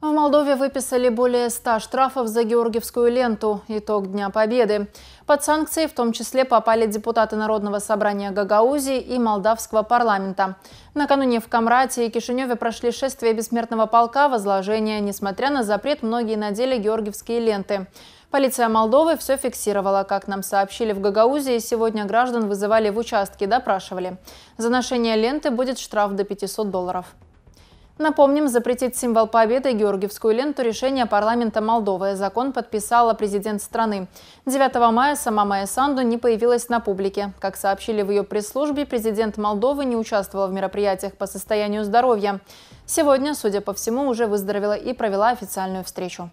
В Молдове выписали более 100 штрафов за Георгиевскую ленту. Итог Дня Победы. Под санкции в том числе попали депутаты Народного собрания Гагаузии и Молдавского парламента. Накануне в Камрате и Кишиневе прошли шествие бессмертного полка, возложение, несмотря на запрет, многие надели георгиевские ленты. Полиция Молдовы все фиксировала. Как нам сообщили в Гагаузии, сегодня граждан вызывали в участки, допрашивали. За ношение ленты будет штраф до 500 долларов. Напомним, запретить символ победы Георгиевскую ленту решение парламента Молдовы. Закон подписала президент страны. 9 мая сама Майя Санду не появилась на публике. Как сообщили в ее пресс-службе, президент Молдовы не участвовал в мероприятиях по состоянию здоровья. Сегодня, судя по всему, уже выздоровела и провела официальную встречу.